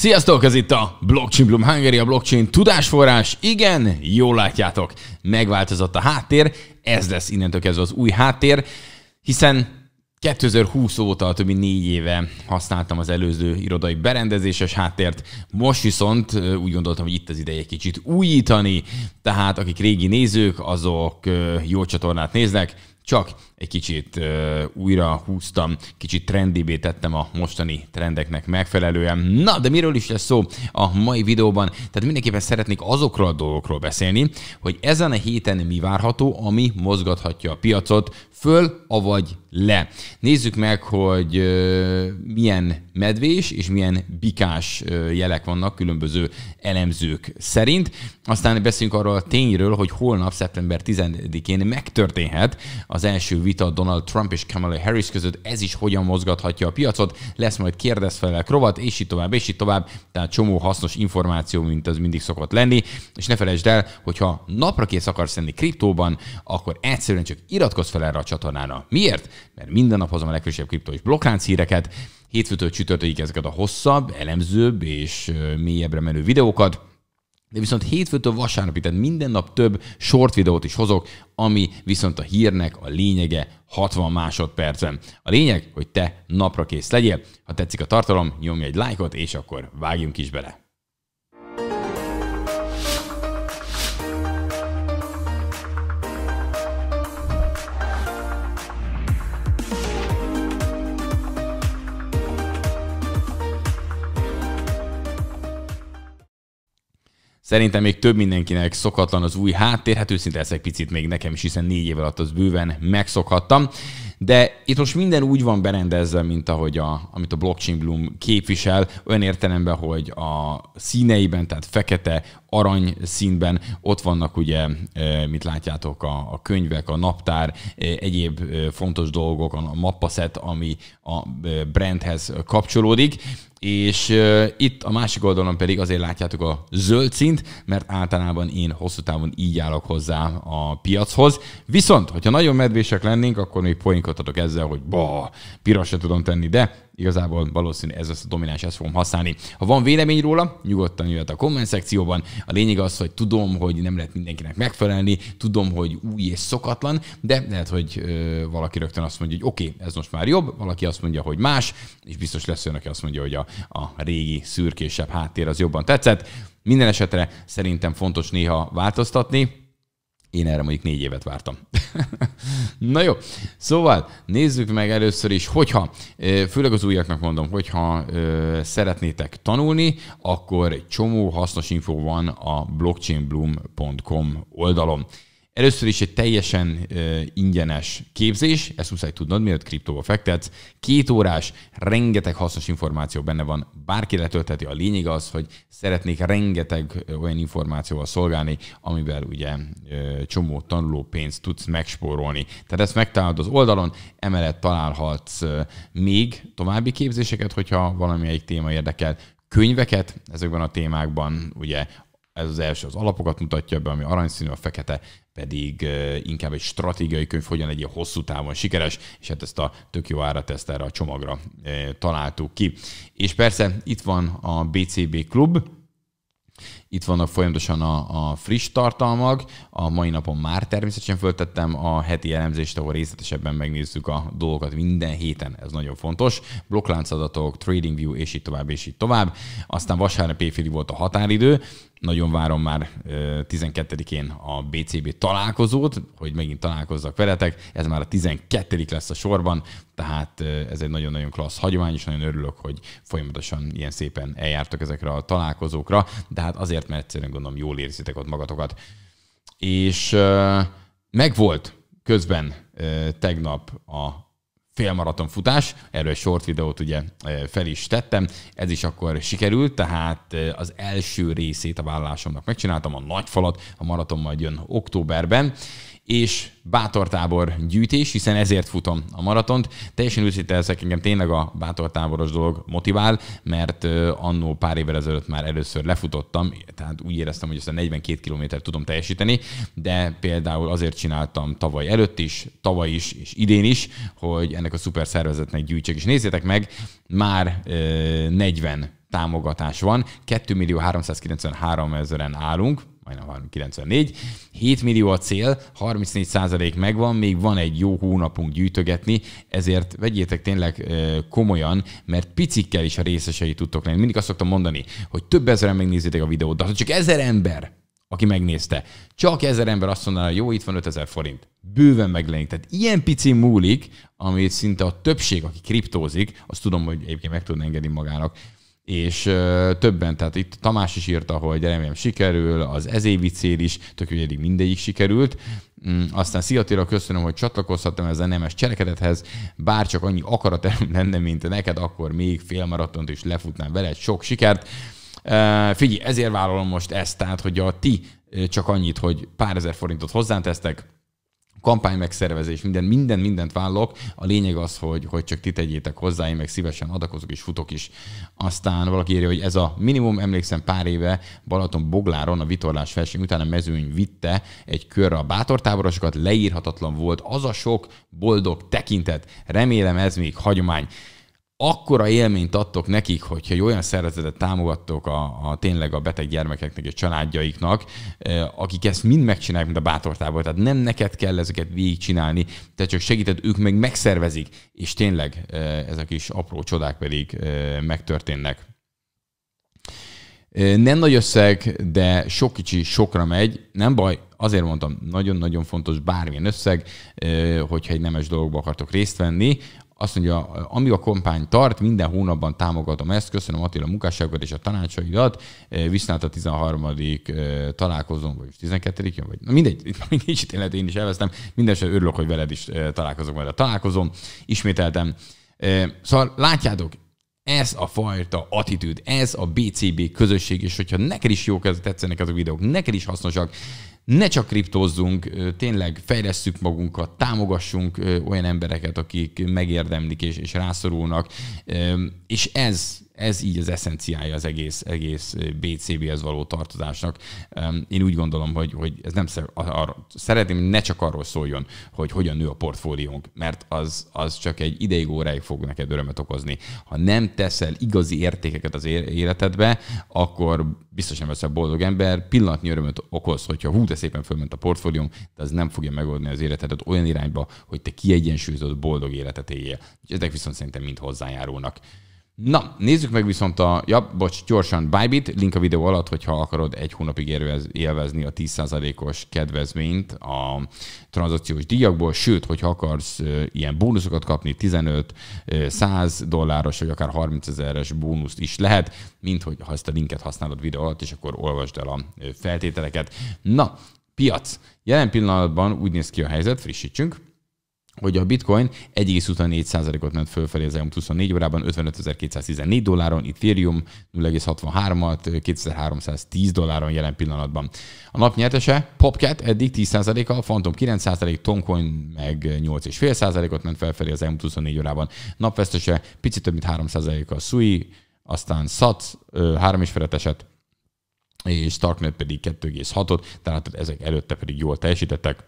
Sziasztok, ez itt a Blockchain Bloom Hungary, a blockchain tudásforrás. Igen, jól látjátok, megváltozott a háttér, ez lesz innentől kezdve az új háttér, hiszen 2020 óta, több mint négy éve használtam az előző irodai berendezéses háttért, most viszont úgy gondoltam, hogy itt az ideje kicsit újítani, tehát akik régi nézők, azok jó csatornát néznek, csak egy kicsit uh, újra húztam, kicsit trendibé tettem a mostani trendeknek megfelelően. Na, de miről is lesz szó a mai videóban? Tehát mindenképpen szeretnék azokról a dolgokról beszélni, hogy ezen a héten mi várható, ami mozgathatja a piacot föl, avagy le. Nézzük meg, hogy milyen medvés és milyen bikás jelek vannak különböző elemzők szerint. Aztán beszéljünk arról a tényről, hogy holnap, szeptember 10-én megtörténhet az első vita Donald Trump és Kamala Harris között. Ez is hogyan mozgathatja a piacot. Lesz majd a rovat, és így tovább, és így tovább. Tehát csomó hasznos információ, mint az mindig szokott lenni. És ne felejtsd el, hogyha napra kész akarsz lenni kriptóban, akkor egyszerűen csak iratkozz fel erre a csatornára. Miért? mert minden nap hozom a legfrissebb kriptó és blokklánc híreket, hétfőtől csütörtökig ezeket a hosszabb, elemzőbb és mélyebbre menő videókat, de viszont hétfőtől vasárnapig, tehát minden nap több short videót is hozok, ami viszont a hírnek a lényege 60 másodpercen. A lényeg, hogy te napra kész legyél. Ha tetszik a tartalom, nyomj egy lájkot, és akkor vágjunk is bele. Szerintem még több mindenkinek szokatlan az új háttér, hát őszinte leszek picit még nekem is, hiszen négy év alatt az bőven megszokhattam. De itt most minden úgy van berendezve, mint ahogy a, amit a blockchain bloom képvisel, olyan értelemben, hogy a színeiben, tehát fekete, arany színben, ott vannak ugye, e, mit látjátok, a, a könyvek, a naptár, e, egyéb e, fontos dolgok, a mappaszet, ami a brandhez kapcsolódik, és itt a másik oldalon pedig azért látjátok a zöld szint, mert általában én hosszú távon így állok hozzá a piachoz. Viszont, hogyha nagyon medvések lennénk, akkor még poénk nyugtatok ezzel, hogy ba, pirosra tudom tenni, de igazából valószínű ez az a domináns, ezt fogom használni. Ha van vélemény róla, nyugodtan jöhet a komment szekcióban. A lényeg az, hogy tudom, hogy nem lehet mindenkinek megfelelni, tudom, hogy új és szokatlan, de lehet, hogy ö, valaki rögtön azt mondja, hogy oké, okay, ez most már jobb, valaki azt mondja, hogy más, és biztos lesz olyan, aki azt mondja, hogy a, a régi szürkésebb háttér az jobban tetszett. Minden esetre szerintem fontos néha változtatni, én erre mondjuk négy évet vártam. Na jó, szóval nézzük meg először is, hogyha, főleg az újaknak mondom, hogyha szeretnétek tanulni, akkor csomó hasznos info van a blockchainbloom.com oldalon. Először is egy teljesen ö, ingyenes képzés, ezt muszáj tudnod, mielőtt kriptóba fektetsz. Két órás, rengeteg hasznos információ benne van, bárki letöltheti. A lényeg az, hogy szeretnék rengeteg olyan információval szolgálni, amivel ugye ö, csomó tanuló pénzt tudsz megspórolni. Tehát ezt megtalálod az oldalon, emellett találhatsz ö, még további képzéseket, hogyha valamelyik téma érdekel, könyveket ezekben a témákban, ugye ez az első az alapokat mutatja be, ami aranyszínű, a fekete pedig inkább egy stratégiai könyv, hogyan legyen hosszú távon sikeres, és hát ezt a tök jó ezt erre a csomagra találtuk ki. És persze itt van a BCB Klub, itt vannak folyamatosan a, a friss tartalmak, a mai napon már természetesen föltettem a heti elemzést, ahol részletesebben megnézzük a dolgokat minden héten, ez nagyon fontos. Blokkláncadatok, View és így tovább, és így tovább. Aztán vasárnap éjféli volt a határidő, nagyon várom már 12-én a BCB találkozót, hogy megint találkozzak veletek. Ez már a 12 lesz a sorban, tehát ez egy nagyon-nagyon klassz hagyomány, és nagyon örülök, hogy folyamatosan ilyen szépen eljártak ezekre a találkozókra, de hát azért, mert egyszerűen gondolom jól érzitek ott magatokat. És megvolt közben tegnap a félmaraton futás, erről egy short videót ugye e, fel is tettem, ez is akkor sikerült, tehát e, az első részét a vállásomnak megcsináltam, a nagy falat, a maraton majd jön októberben, és bátortábor gyűjtés, hiszen ezért futom a maratont. Teljesen őszinte leszek, engem tényleg a bátortáboros dolog motivál, mert annó pár évvel ezelőtt már először lefutottam, tehát úgy éreztem, hogy ezt a 42 kilométert tudom teljesíteni, de például azért csináltam tavaly előtt is, tavaly is, és idén is, hogy ennek a szuper szervezetnek gyűjtsek. És nézzétek meg, már 40 támogatás van, 2 millió 393 állunk, majdnem 94. 7 millió a cél, 34 százalék megvan, még van egy jó hónapunk gyűjtögetni, ezért vegyétek tényleg komolyan, mert picikkel is a részesei tudtok lenni. Mindig azt szoktam mondani, hogy több ezeren megnézitek a videót, de csak ezer ember aki megnézte. Csak ezer ember azt mondaná, hogy jó, itt van 5000 forint. Bőven megjelenik. Tehát ilyen pici múlik, amit szinte a többség, aki kriptózik, azt tudom, hogy egyébként meg tudna engedni magának, és ö, többen, tehát itt Tamás is írta, hogy remélem sikerül, az ezévi cél is, tök eddig mindegyik sikerült. Mm, aztán Szia köszönöm, hogy csatlakozhattam ezen nemes cselekedethez, bár csak annyi akarat lenne, mint neked, akkor még félmaratont is lefutnám veled, sok sikert. figyelj, ezért vállalom most ezt, tehát, hogy a ti csak annyit, hogy pár ezer forintot hozzátesztek, kampány megszervezés, minden, minden, mindent vállok. A lényeg az, hogy, hogy csak ti tegyétek hozzá, én meg szívesen adakozok és futok is. Aztán valaki írja, hogy ez a minimum, emlékszem pár éve Balaton Bogláron a vitorlás verseny után a mezőny vitte egy körre a bátortáborosokat, leírhatatlan volt az a sok boldog tekintet. Remélem ez még hagyomány akkora élményt adtok nekik, hogyha egy olyan szervezetet támogattok a, a tényleg a beteg gyermekeknek és családjaiknak, akik ezt mind megcsinálják, mint a bátortából. Tehát nem neked kell ezeket végigcsinálni, te csak segíted, ők meg megszervezik, és tényleg ezek is apró csodák pedig megtörténnek. Nem nagy összeg, de sok kicsi sokra megy. Nem baj, azért mondtam, nagyon-nagyon fontos bármilyen összeg, hogyha egy nemes dologba akartok részt venni, azt mondja, ami a kompány tart, minden hónapban támogatom ezt. Köszönöm Attila munkásságot és a tanácsaidat. E, Viszlát a 13. találkozom, vagy 12 vagy na mindegy, kicsit élet én is elvesztem. Mindenesetre örülök, hogy veled is e, találkozok majd a találkozom. Ismételtem. E, szóval látjátok, ez a fajta attitűd, ez a BCB közösség, és hogyha neked is jók, tetszenek ezek a videók, neked is hasznosak, ne csak kriptózzunk, tényleg fejlesszük magunkat, támogassunk olyan embereket, akik megérdemlik és, és rászorulnak, és ez ez így az eszenciája az egész, egész BCB-hez való tartozásnak. Én úgy gondolom, hogy, hogy ez nem szer, arra, szeretném, hogy ne csak arról szóljon, hogy hogyan nő a portfóliónk, mert az, az csak egy ideig óráig fog neked örömet okozni. Ha nem teszel igazi értékeket az életedbe, akkor biztosan vesz a boldog ember. Pillanatnyi örömet okoz, hogyha hú, de szépen fölment a portfólióm, de az nem fogja megoldni az életedet olyan irányba, hogy te kiegyensúlyozott boldog életet éljél. ezek viszont szerintem mind hozzájárulnak. Na, nézzük meg viszont a, ja, bocs, gyorsan, Bybit, link a videó alatt, hogyha akarod egy hónapig élvezni a 10%-os kedvezményt a tranzakciós díjakból, sőt, hogyha akarsz ilyen bónuszokat kapni, 15, 100 dolláros, vagy akár 30 ezeres bónuszt is lehet, mint hogy ha ezt a linket használod videó alatt, és akkor olvasd el a feltételeket. Na, piac. Jelen pillanatban úgy néz ki a helyzet, frissítsünk hogy a bitcoin 1,24%-ot ment fölfelé az elmúlt 24 órában, 55.214 dolláron, Ethereum 0,63-at, 2310 dolláron jelen pillanatban. A nap nyertese Popcat eddig 10%-a, Phantom 9%, Toncoin meg 8,5%-ot ment felfelé az elmúlt 24 órában. Napvesztese picit több mint 3%-a Sui, aztán SAT 3 is felett esett, és Starknet pedig 2,6-ot, tehát ezek előtte pedig jól teljesítettek.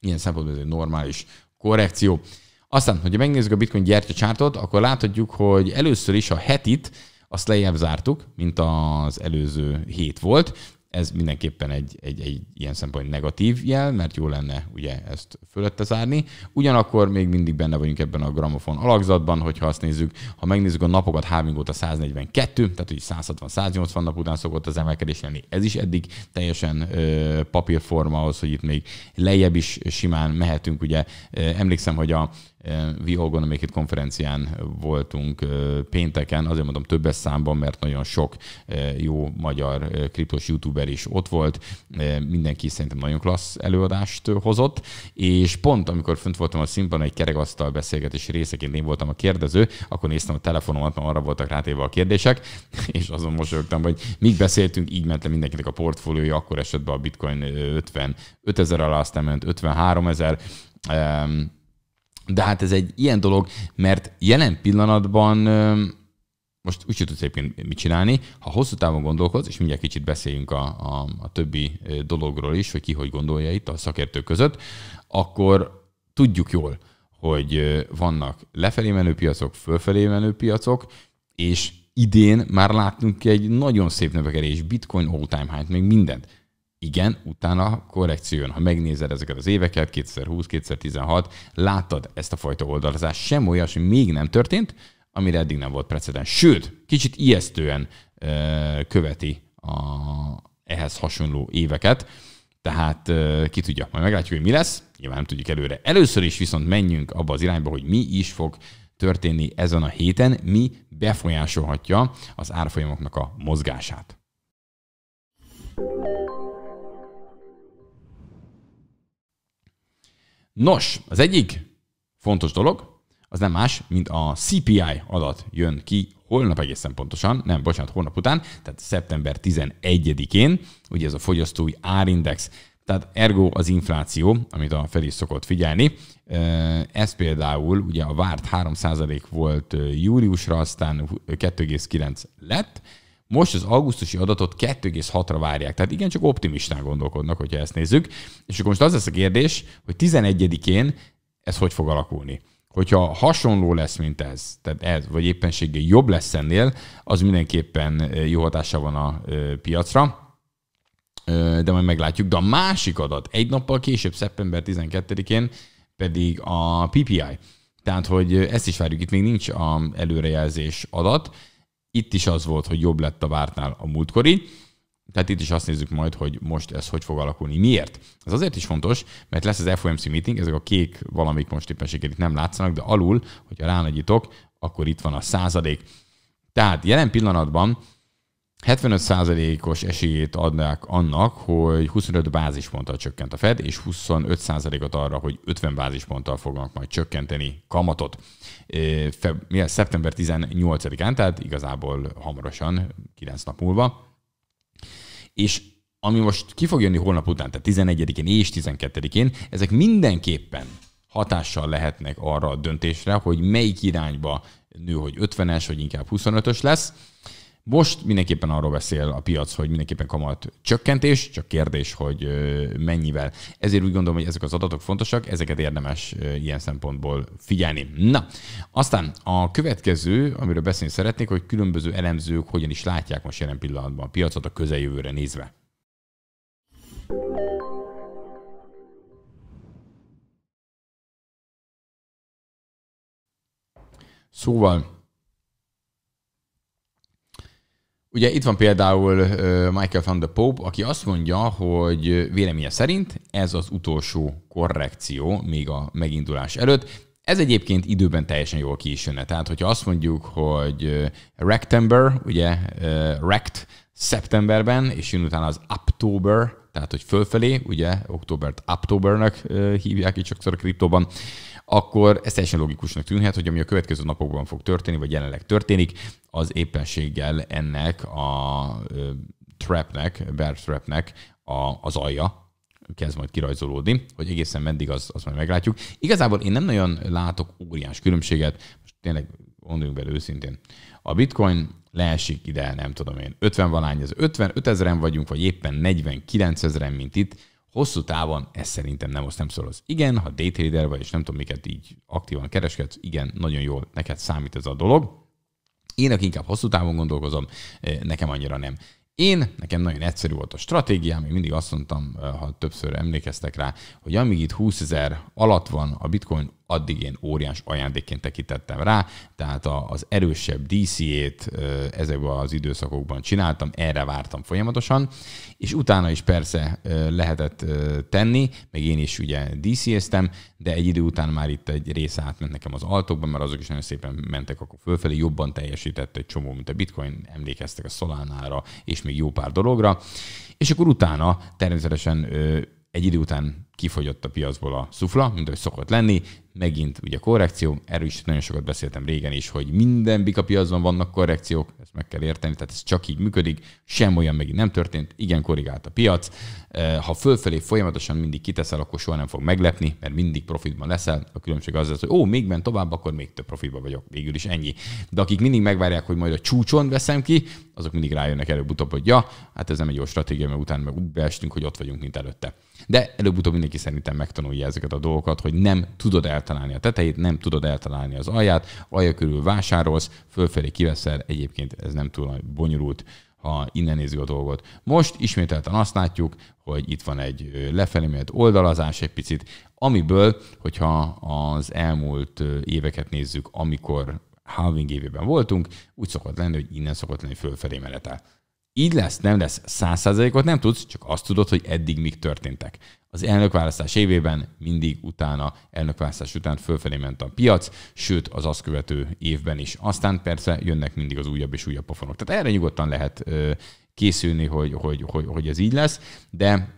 Ilyen szempontból ez egy normális korrekció. Aztán, hogyha megnézzük a Bitcoin gyertyacsártot, akkor láthatjuk, hogy először is a hetit azt lejjebb zártuk, mint az előző hét volt, ez mindenképpen egy, egy, egy ilyen szempont negatív jel, mert jó lenne ugye ezt fölötte zárni. Ugyanakkor még mindig benne vagyunk ebben a gramofon alakzatban, hogyha azt nézzük, ha megnézzük a napokat, Having óta 142, tehát így 160-180 nap után szokott az emelkedés lenni. Ez is eddig teljesen ö, papírforma ahhoz, hogy itt még lejjebb is simán mehetünk. Ugye emlékszem, hogy a We All Gonna konferencián voltunk pénteken, azért mondom többes számban, mert nagyon sok jó magyar kriptos youtuber Péter is ott volt, mindenki szerintem nagyon klassz előadást hozott, és pont amikor fönt voltam a színpadon, egy kerekasztal beszélgetés részeként én voltam a kérdező, akkor néztem a telefonomat, mert arra voltak rátéve a kérdések, és azon mosolyogtam, hogy míg beszéltünk, így ment le mindenkinek a portfóliója, akkor esett be a bitcoin 55 ezer alá, aztán ment 53 ezer, de hát ez egy ilyen dolog, mert jelen pillanatban most úgy tudsz egyébként mit csinálni. Ha hosszú távon gondolkodsz, és mindjárt kicsit beszéljünk a, a, a többi dologról is, hogy ki hogy gondolja itt a szakértők között, akkor tudjuk jól, hogy vannak lefelé menő piacok, fölfelé menő piacok, és idén már ki egy nagyon szép növekedés, bitcoin all time high még mindent. Igen, utána a korrekció jön. Ha megnézed ezeket az éveket, 2020-2016, láttad ezt a fajta oldalazást, sem olyasmi még nem történt, amire eddig nem volt precedens. Sőt, kicsit ijesztően ö, követi a ehhez hasonló éveket, tehát ö, ki tudja, majd meglátjuk, hogy mi lesz, nyilván nem tudjuk előre. Először is viszont menjünk abba az irányba, hogy mi is fog történni ezen a héten, mi befolyásolhatja az árfolyamoknak a mozgását. Nos, az egyik fontos dolog, az nem más, mint a CPI adat jön ki holnap egészen pontosan, nem, bocsánat, holnap után, tehát szeptember 11-én, ugye ez a fogyasztói árindex, tehát ergo az infláció, amit a Fed is szokott figyelni, ez például ugye a várt 3% volt júliusra, aztán 2,9 lett, most az augusztusi adatot 2,6-ra várják. Tehát igen csak optimistán gondolkodnak, hogyha ezt nézzük. És akkor most az lesz a kérdés, hogy 11-én ez hogy fog alakulni hogyha hasonló lesz, mint ez, tehát ez, vagy éppenséggel jobb lesz ennél, az mindenképpen jó hatása van a piacra de majd meglátjuk. De a másik adat egy nappal később, szeptember 12-én pedig a PPI. Tehát, hogy ezt is várjuk, itt még nincs a előrejelzés adat. Itt is az volt, hogy jobb lett a vártnál a múltkori. Tehát itt is azt nézzük majd, hogy most ez hogy fog alakulni. Miért? Ez azért is fontos, mert lesz az FOMC meeting, ezek a kék valamik most éppen nem látszanak, de alul, hogyha ránagyítok, akkor itt van a századék. Tehát jelen pillanatban 75%-os esélyét adnák annak, hogy 25 bázisponttal csökkent a Fed, és 25%-ot arra, hogy 50 bázisponttal fognak majd csökkenteni kamatot. Feb- szeptember 18-án, tehát igazából hamarosan, 9 nap múlva. És ami most ki fog jönni holnap után, tehát 11-én és 12-én, ezek mindenképpen hatással lehetnek arra a döntésre, hogy melyik irányba nő, hogy 50-es, vagy inkább 25-ös lesz. Most mindenképpen arról beszél a piac, hogy mindenképpen kamat csökkentés, csak kérdés, hogy mennyivel. Ezért úgy gondolom, hogy ezek az adatok fontosak, ezeket érdemes ilyen szempontból figyelni. Na, aztán a következő, amiről beszélni szeretnék, hogy különböző elemzők hogyan is látják most jelen pillanatban a piacot a közeljövőre nézve. Szóval Ugye itt van például Michael van der Pope, aki azt mondja, hogy véleménye szerint ez az utolsó korrekció még a megindulás előtt. Ez egyébként időben teljesen jól ki is jönne. Tehát, hogyha azt mondjuk, hogy Rectember, ugye Rect szeptemberben, és jön utána az October, tehát, hogy fölfelé, ugye októbert Octobernek hívják itt sokszor a kriptóban, akkor ez teljesen logikusnak tűnhet, hogy ami a következő napokban fog történni, vagy jelenleg történik, az éppenséggel ennek a trapnek, bear trapnek a, az alja, kezd majd kirajzolódni, hogy egészen meddig az, az majd meglátjuk. Igazából én nem nagyon látok óriás különbséget, most tényleg mondjuk bele őszintén. A bitcoin leesik ide, nem tudom én, 50 valány, ez 55 ezeren vagyunk, vagy éppen 49 ezeren, mint itt, Hosszú távon ez szerintem nem azt nem szoroz. Igen, ha daytrader vagy, és nem tudom, miket így aktívan kereskedsz, igen, nagyon jól neked számít ez a dolog. Én, aki inkább hosszú távon gondolkozom, eh, nekem annyira nem. Én, nekem nagyon egyszerű volt a stratégiám, én mindig azt mondtam, eh, ha többször emlékeztek rá, hogy amíg itt 20 ezer alatt van a bitcoin, addig én óriás ajándékként tekintettem rá, tehát az erősebb DC-ét ezekben az időszakokban csináltam, erre vártam folyamatosan, és utána is persze lehetett tenni, meg én is ugye DC-eztem, de egy idő után már itt egy része átment nekem az altokban, mert azok is nagyon szépen mentek akkor fölfelé, jobban teljesített egy csomó, mint a bitcoin, emlékeztek a Solánára, és még jó pár dologra, és akkor utána természetesen egy idő után kifogyott a piacból a szufla, mint ahogy szokott lenni, megint ugye korrekció, erről is nagyon sokat beszéltem régen is, hogy minden bika piacban vannak korrekciók, ezt meg kell érteni, tehát ez csak így működik, sem olyan megint nem történt, igen korrigált a piac, eh, ha fölfelé folyamatosan mindig kiteszel, akkor soha nem fog meglepni, mert mindig profitban leszel, a különbség az hogy ó, még ment tovább, akkor még több profitban vagyok, végül is ennyi. De akik mindig megvárják, hogy majd a csúcson veszem ki, azok mindig rájönnek előbb-utóbb, hogy ja, hát ez nem egy jó stratégia, mert utána meg úgy beestünk, hogy ott vagyunk, mint előtte. De előbb-utóbb mindenki szerintem megtanulja ezeket a dolgokat, hogy nem tudod eltalálni a tetejét, nem tudod eltalálni az alját, alja körül vásárolsz, fölfelé kiveszel, egyébként ez nem túl bonyolult, ha innen nézzük a dolgot. Most ismételten azt látjuk, hogy itt van egy lefelé mért oldalazás egy picit, amiből, hogyha az elmúlt éveket nézzük, amikor halving évében voltunk, úgy szokott lenni, hogy innen szokott lenni fölfelé menete. Így lesz, nem lesz, száz százalékot nem tudsz, csak azt tudod, hogy eddig mik történtek. Az elnökválasztás évében mindig utána, elnökválasztás után fölfelé ment a piac, sőt az azt követő évben is. Aztán persze jönnek mindig az újabb és újabb pofonok. Tehát erre nyugodtan lehet ö, készülni, hogy, hogy, hogy, hogy ez így lesz, de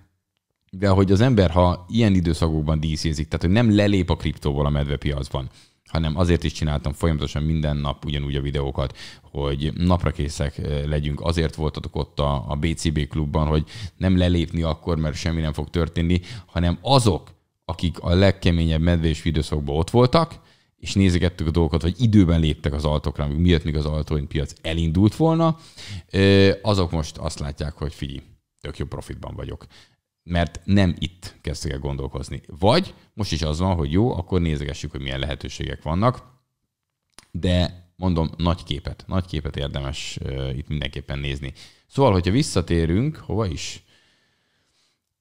de hogy az ember, ha ilyen időszakokban díszézik, tehát hogy nem lelép a kriptóból a medvepiacban, hanem azért is csináltam folyamatosan minden nap ugyanúgy a videókat, hogy napra készek eh, legyünk. Azért voltatok ott a, a BCB klubban, hogy nem lelépni akkor, mert semmi nem fog történni, hanem azok, akik a legkeményebb medvés időszakban ott voltak, és nézegettük a dolgokat, vagy időben léptek az altokra, amíg miért még az altóin piac elindult volna, eh, azok most azt látják, hogy figyelj, tök jó profitban vagyok mert nem itt kezdtek el gondolkozni. Vagy most is az van, hogy jó, akkor nézegessük, hogy milyen lehetőségek vannak, de mondom, nagy képet, nagy képet érdemes itt mindenképpen nézni. Szóval, hogyha visszatérünk, hova is?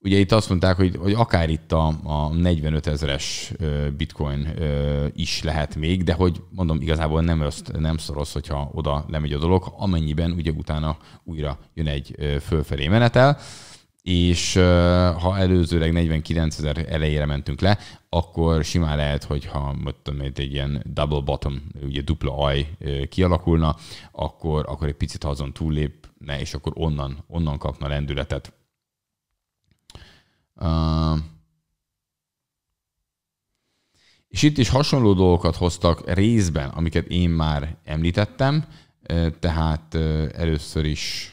Ugye itt azt mondták, hogy, hogy akár itt a, a 45 ezeres bitcoin is lehet még, de hogy mondom, igazából nem, öszt, nem szoros, hogyha oda lemegy a dolog, amennyiben ugye utána újra jön egy fölfelé menetel és ha előzőleg 49 ezer elejére mentünk le, akkor simán lehet, hogy ha mondtam, egy ilyen double bottom, ugye dupla aj kialakulna, akkor, akkor egy picit azon túllépne, és akkor onnan, onnan kapna lendületet. Uh, és itt is hasonló dolgokat hoztak részben, amiket én már említettem, tehát először is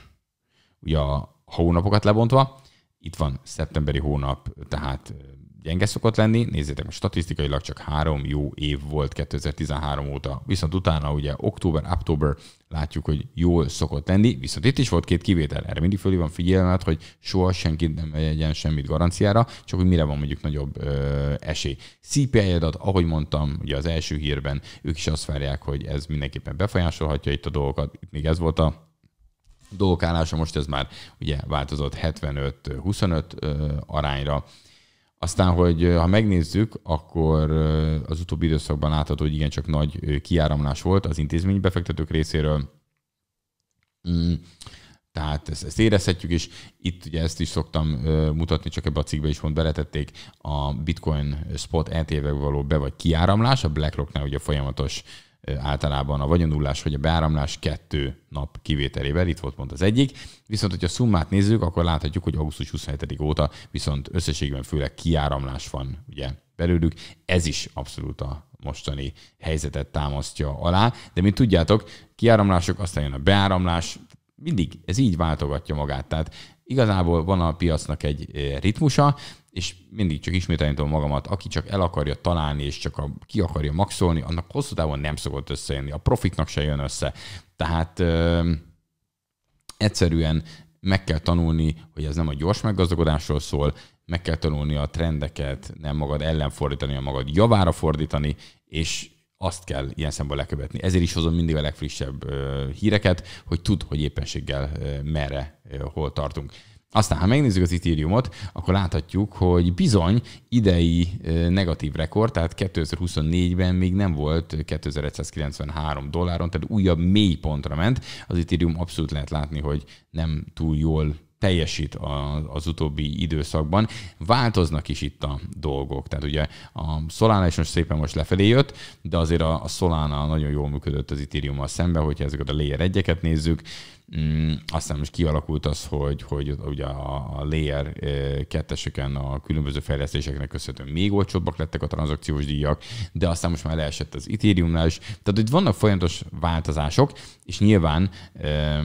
ugye a hónapokat lebontva, itt van szeptemberi hónap, tehát gyenge szokott lenni. Nézzétek, statisztikailag csak három jó év volt 2013 óta, viszont utána ugye október, október látjuk, hogy jól szokott lenni, viszont itt is volt két kivétel. Erre mindig fölé van figyelmet, hogy soha senki nem legyen semmit garanciára, csak hogy mire van mondjuk nagyobb ö, esély. CPI adat, ahogy mondtam, ugye az első hírben, ők is azt várják, hogy ez mindenképpen befolyásolhatja itt a dolgokat. Itt még ez volt a dolgok állása, most ez már ugye változott 75-25 arányra. Aztán, hogy ha megnézzük, akkor az utóbbi időszakban látható, hogy igencsak nagy kiáramlás volt az intézmény befektetők részéről. Mm. Tehát ezt, ezt érezhetjük, és itt ugye ezt is szoktam ö, mutatni, csak ebbe a cikkbe is pont beletették, a Bitcoin spot ETF-ek való be vagy kiáramlás, a BlackRocknál ugye folyamatos általában a vagyonullás vagy a beáramlás kettő nap kivételével, itt volt pont az egyik. Viszont, hogyha a szummát nézzük, akkor láthatjuk, hogy augusztus 27 óta viszont összességben főleg kiáramlás van ugye belőlük. Ez is abszolút a mostani helyzetet támasztja alá. De mint tudjátok, kiáramlások, aztán jön a beáramlás, mindig ez így váltogatja magát. Tehát igazából van a piacnak egy eh, ritmusa, és mindig csak ismételni tudom magamat, aki csak el akarja találni, és csak a, ki akarja maxolni, annak hosszú távon nem szokott összejönni, a profitnak se jön össze. Tehát ö, egyszerűen meg kell tanulni, hogy ez nem a gyors meggazdagodásról szól, meg kell tanulni a trendeket, nem magad ellen fordítani, magad javára fordítani, és azt kell ilyen szemben lekövetni. Ezért is hozom mindig a legfrissebb híreket, hogy tud, hogy éppenséggel merre, hol tartunk. Aztán, ha megnézzük az Ethereumot, akkor láthatjuk, hogy bizony idei negatív rekord, tehát 2024-ben még nem volt 2193 dolláron, tehát újabb mély pontra ment. Az Ethereum abszolút lehet látni, hogy nem túl jól teljesít az utóbbi időszakban. Változnak is itt a dolgok. Tehát ugye a Solana is most szépen most lefelé jött, de azért a Solana nagyon jól működött az Ethereum-mal szemben, hogyha ezeket a layer egyeket nézzük, mm, aztán most kialakult az, hogy, hogy ugye a, layer eh, ketteseken a különböző fejlesztéseknek köszönhetően még olcsóbbak lettek a tranzakciós díjak, de aztán most már leesett az ethereum is. Tehát itt vannak folyamatos változások, és nyilván eh,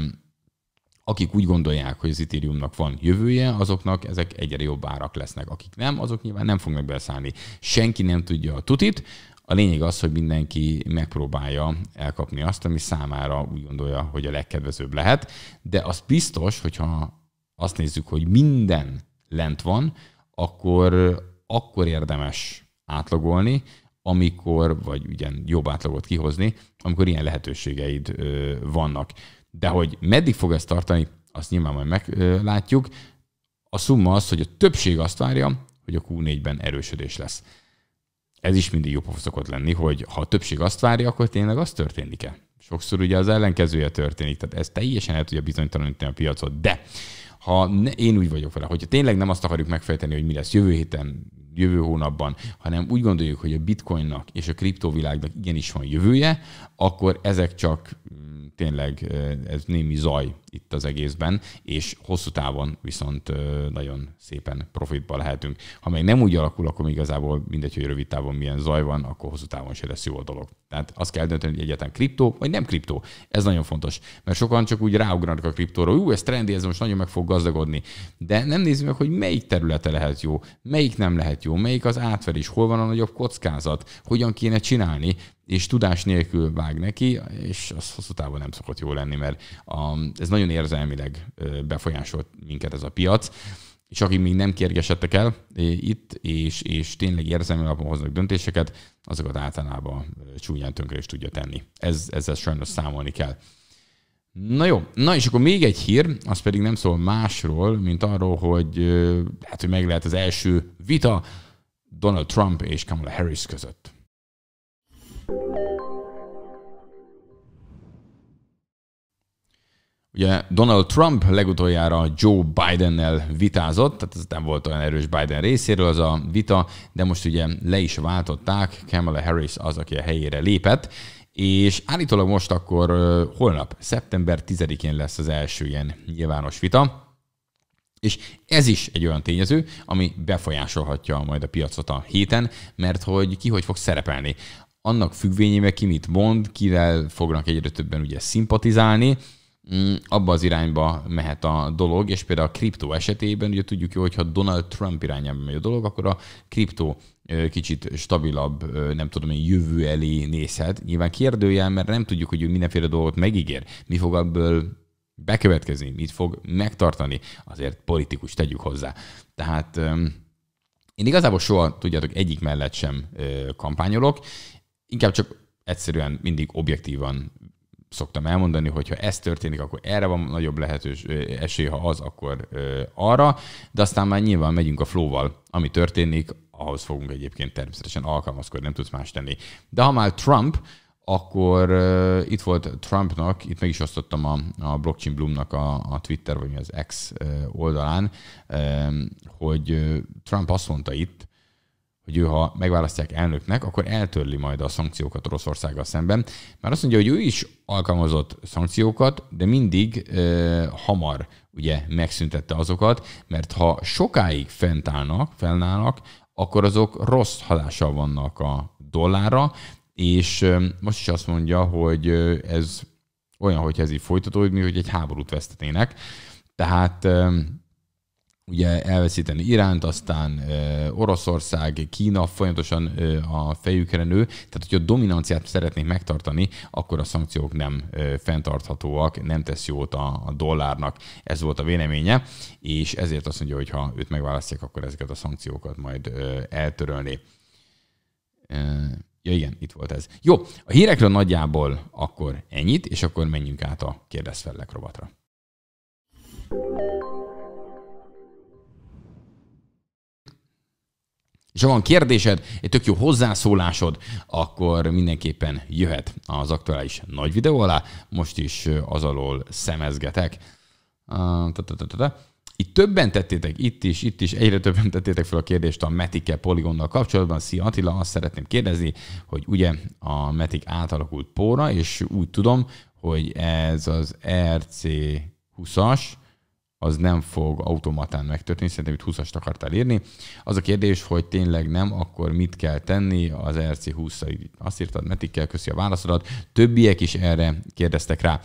akik úgy gondolják, hogy az Ethereumnak van jövője, azoknak ezek egyre jobb árak lesznek. Akik nem, azok nyilván nem fognak beszállni. Senki nem tudja a tutit, a lényeg az, hogy mindenki megpróbálja elkapni azt, ami számára úgy gondolja, hogy a legkedvezőbb lehet, de az biztos, hogyha azt nézzük, hogy minden lent van, akkor, akkor érdemes átlagolni, amikor, vagy ugyan jobb átlagot kihozni, amikor ilyen lehetőségeid vannak. De hogy meddig fog ez tartani, azt nyilván majd meglátjuk. A szumma az, hogy a többség azt várja, hogy a Q4-ben erősödés lesz. Ez is mindig jó szokott lenni, hogy ha a többség azt várja, akkor tényleg az történik-e? Sokszor ugye az ellenkezője történik, tehát ez teljesen el tudja bizonytalanítani a piacot, de ha ne, én úgy vagyok vele, hogyha tényleg nem azt akarjuk megfejteni, hogy mi lesz jövő héten, jövő hónapban, hanem úgy gondoljuk, hogy a bitcoinnak és a kriptovilágnak igenis van jövője, akkor ezek csak tényleg ez némi zaj itt az egészben, és hosszú távon viszont nagyon szépen profitba lehetünk. Ha még nem úgy alakul, akkor igazából mindegy, hogy rövid távon milyen zaj van, akkor hosszú távon se lesz jó a dolog. Tehát azt kell dönteni, hogy egyáltalán kriptó, vagy nem kriptó. Ez nagyon fontos, mert sokan csak úgy ráugranak a kriptóra, ú, ez trendi, ez most nagyon meg fog gazdagodni. De nem nézzük meg, hogy melyik területe lehet jó, melyik nem lehet jó, melyik az átverés, hol van a nagyobb kockázat, hogyan kéne csinálni, és tudás nélkül vág neki, és az hosszú távon nem szokott jó lenni, mert a, ez nagyon érzelmileg befolyásolt minket ez a piac, és akik még nem kérgesedtek el itt, és, és tényleg érzelmi alapon hoznak döntéseket, azokat általában csúnyán tönkre is tudja tenni. Ez, ezzel sajnos számolni kell. Na jó, na és akkor még egy hír, az pedig nem szól másról, mint arról, hogy hát, hogy meg lehet az első vita Donald Trump és Kamala Harris között. Ugye Donald Trump legutoljára Joe Biden-nel vitázott, tehát ez nem volt olyan erős Biden részéről az a vita, de most ugye le is váltották, Kamala Harris az, aki a helyére lépett, és állítólag most akkor holnap, szeptember 10-én lesz az első ilyen nyilvános vita, és ez is egy olyan tényező, ami befolyásolhatja majd a piacot a héten, mert hogy ki hogy fog szerepelni. Annak függvényében ki mit mond, kivel fognak egyre többen ugye szimpatizálni, Mm, abba az irányba mehet a dolog, és például a kriptó esetében, ugye tudjuk jó, hogyha Donald Trump irányába megy a dolog, akkor a kriptó kicsit stabilabb, nem tudom én, jövő elé nézhet. Nyilván kérdőjel, mert nem tudjuk, hogy ő mindenféle dolgot megígér. Mi fog ebből bekövetkezni, mit fog megtartani. Azért politikus tegyük hozzá. Tehát én igazából soha, tudjátok, egyik mellett sem kampányolok, inkább csak egyszerűen mindig objektívan szoktam elmondani, hogy ha ez történik, akkor erre van nagyobb lehetős esély, ha az, akkor arra, de aztán már nyilván megyünk a flóval, ami történik, ahhoz fogunk egyébként természetesen alkalmazkodni, nem tudsz más tenni. De ha már Trump, akkor uh, itt volt Trumpnak, itt meg is osztottam a, a Blockchain Bloomnak a, a Twitter, vagy mi az X oldalán, um, hogy Trump azt mondta itt, hogy ő, ha megválasztják elnöknek, akkor eltörli majd a szankciókat Oroszországgal szemben. Már azt mondja, hogy ő is alkalmazott szankciókat, de mindig ö, hamar ugye megszüntette azokat, mert ha sokáig fent állnak, fennállnak, akkor azok rossz hatással vannak a dollárra, és ö, most is azt mondja, hogy ö, ez olyan, hogy ez így folytatódik, mint hogy egy háborút vesztenének. Tehát ugye elveszíteni Iránt, aztán Oroszország, Kína folyamatosan a fejükre nő, tehát hogyha dominanciát szeretnék megtartani, akkor a szankciók nem fenntarthatóak, nem tesz jót a dollárnak. Ez volt a véleménye, és ezért azt mondja, hogy ha őt megválasztják, akkor ezeket a szankciókat majd eltörölni. Ja igen, itt volt ez. Jó, a hírekről nagyjából akkor ennyit, és akkor menjünk át a kérdezfellek robotra. thank you És ha van kérdésed, egy tök jó hozzászólásod, akkor mindenképpen jöhet az aktuális nagy videó alá. Most is az alól szemezgetek. Itt többen tettétek, itt is, itt is, egyre többen tettétek fel a kérdést a Metike poligonnal kapcsolatban. Szia Attila, azt szeretném kérdezni, hogy ugye a Metik átalakult póra, és úgy tudom, hogy ez az RC 20-as, az nem fog automatán megtörténni, szerintem itt 20-ast akartál írni. Az a kérdés, hogy tényleg nem, akkor mit kell tenni az RC 20 Azt írtad, Metikkel, köszi a válaszodat. Többiek is erre kérdeztek rá.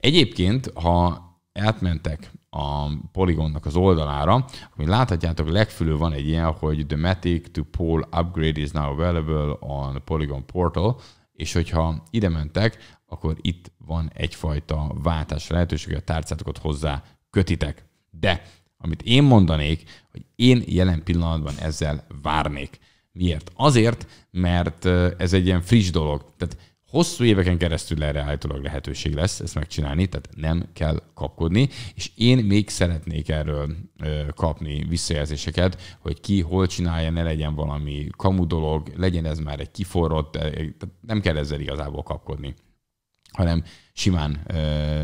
Egyébként, ha átmentek a poligonnak az oldalára, ami láthatjátok, legfülül van egy ilyen, hogy the Matic to Pole upgrade is now available on Polygon Portal, és hogyha ide mentek, akkor itt van egyfajta váltás lehetőség, hogy a tárcátokat hozzá kötitek. De amit én mondanék, hogy én jelen pillanatban ezzel várnék. Miért? Azért, mert ez egy ilyen friss dolog. Tehát hosszú éveken keresztül erre állítólag lehetőség lesz ezt megcsinálni, tehát nem kell kapkodni, és én még szeretnék erről kapni visszajelzéseket, hogy ki hol csinálja, ne legyen valami kamu dolog, legyen ez már egy kiforrott, tehát nem kell ezzel igazából kapkodni, hanem simán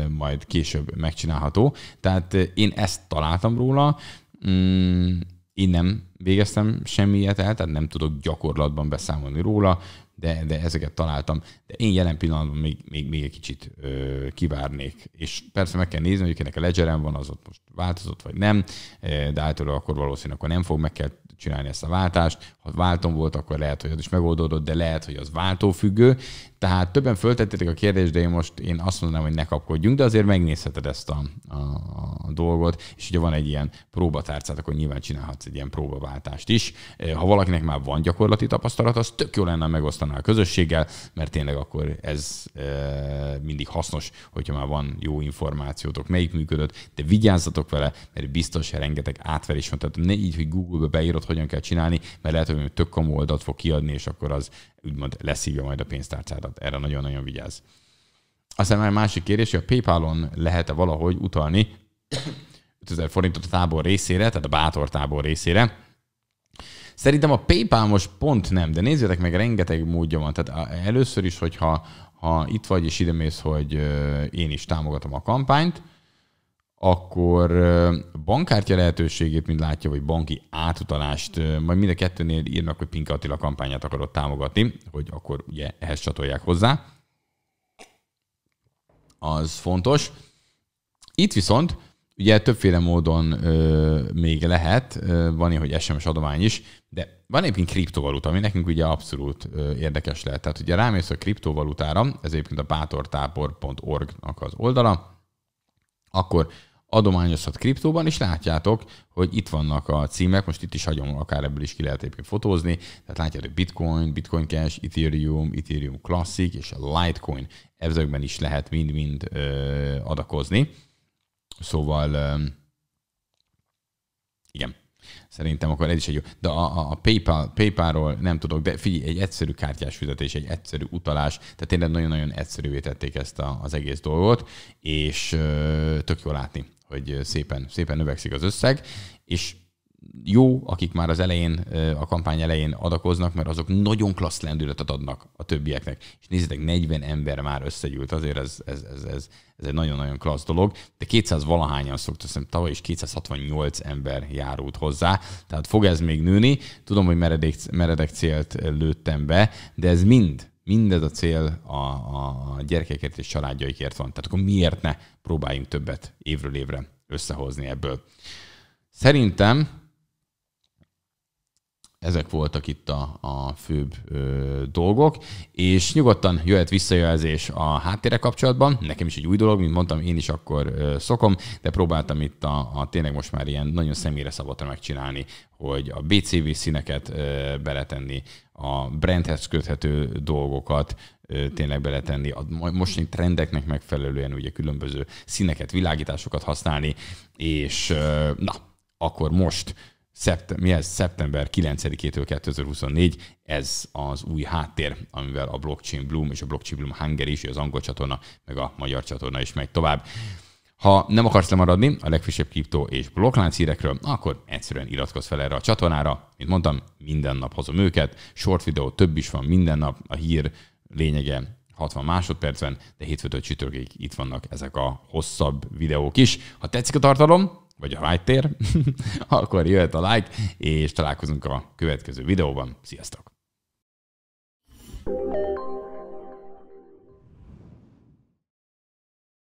majd később megcsinálható. Tehát én ezt találtam róla, mm, én nem végeztem semmiet el, tehát nem tudok gyakorlatban beszámolni róla, de, de ezeket találtam. De én jelen pillanatban még, még, még egy kicsit ö, kivárnék. És persze meg kell nézni, hogy ennek a ledgerem van, az ott most változott, vagy nem, eh, de általában akkor valószínűleg akkor nem fog, meg kell csinálni ezt a váltást. Ha váltom volt, akkor lehet, hogy az is megoldódott, de lehet, hogy az váltófüggő. Tehát többen föltettétek a kérdést, de én most én azt mondanám, hogy ne kapkodjunk, de azért megnézheted ezt a, a, a dolgot, és ugye van egy ilyen próbatárcát, akkor nyilván csinálhatsz egy ilyen próbaváltást is. Eh, ha valakinek már van gyakorlati tapasztalat, az tök jó lenne megosztaná a közösséggel, mert tényleg akkor ez e, mindig hasznos, hogyha már van jó információtok, melyik működött, de vigyázzatok foglalkozok vele, mert biztos hogy rengeteg átverés van. Tehát ne így, hogy Google-be beírod, hogyan kell csinálni, mert lehet, hogy tök komoly oldalt fog kiadni, és akkor az úgymond leszívja majd a pénztárcádat. Erre nagyon-nagyon vigyáz. Aztán már másik kérdés, hogy a PayPal-on lehet-e valahogy utalni 5000 forintot a tábor részére, tehát a bátor tábor részére, Szerintem a PayPal most pont nem, de nézzétek meg, rengeteg módja van. Tehát először is, hogyha ha itt vagy és idemész, hogy én is támogatom a kampányt, akkor bankkártya lehetőségét, mint látja, vagy banki átutalást, majd mind a kettőnél írnak, hogy Pinka Attila kampányát akarod támogatni, hogy akkor ugye ehhez csatolják hozzá. Az fontos. Itt viszont ugye többféle módon ö, még lehet, ö, van ilyen, hogy SMS adomány is, de van egyébként kriptovaluta, ami nekünk ugye abszolút ö, érdekes lehet. Tehát ugye rámész a kriptovalutára, ez egyébként a bátortábor.org-nak az oldala, akkor adományozhat kriptóban, és látjátok, hogy itt vannak a címek, most itt is hagyom, akár ebből is ki lehet egyébként fotózni, tehát látjátok Bitcoin, Bitcoin Cash, Ethereum, Ethereum Classic és a Litecoin, ezekben is lehet mind-mind adakozni. Szóval igen, Szerintem akkor ez is egy jó. De a, a PayPal, PayPal-ról nem tudok, de figyelj, egy egyszerű kártyás fizetés, egy egyszerű utalás, tehát tényleg nagyon-nagyon egyszerűvé tették ezt a, az egész dolgot, és ö, tök jó látni, hogy szépen, szépen növekszik az összeg, és jó, akik már az elején, a kampány elején adakoznak, mert azok nagyon klassz lendületet adnak a többieknek. És nézzétek, 40 ember már összegyűlt, azért ez, ez, ez, ez, ez egy nagyon-nagyon klassz dolog. De 200 valahányan azt hiszem, tavaly is 268 ember járult hozzá, tehát fog ez még nőni. Tudom, hogy meredek, meredek célt lőttem be, de ez mind mindez a cél a, a gyerekekért és családjaikért van. Tehát akkor miért ne próbáljunk többet évről évre összehozni ebből? Szerintem ezek voltak itt a, a főbb ö, dolgok, és nyugodtan jöhet visszajelzés a háttérre kapcsolatban. Nekem is egy új dolog, mint mondtam, én is akkor ö, szokom, de próbáltam itt a, a tényleg most már ilyen nagyon személyre szabadra megcsinálni, hogy a BCV színeket ö, beletenni, a brandhez köthető dolgokat ö, tényleg beletenni, a mostani trendeknek megfelelően ugye különböző színeket, világításokat használni, és ö, na, akkor most Szeptem, mi ez? Szeptember 9-től 2024, ez az új háttér, amivel a Blockchain Bloom és a Blockchain Bloom Hunger is, az angol csatorna, meg a magyar csatorna is megy tovább. Ha nem akarsz lemaradni a legfrissebb kriptó és blokklánc hírekről, akkor egyszerűen iratkozz fel erre a csatornára. Mint mondtam, minden nap hozom őket, short videó több is van minden nap, a hír lényege 60 másodpercen, de hétfőtől csütörtökig itt vannak ezek a hosszabb videók is. Ha tetszik a tartalom, vagy a white tér, akkor jöhet a like, és találkozunk a következő videóban. Sziasztok!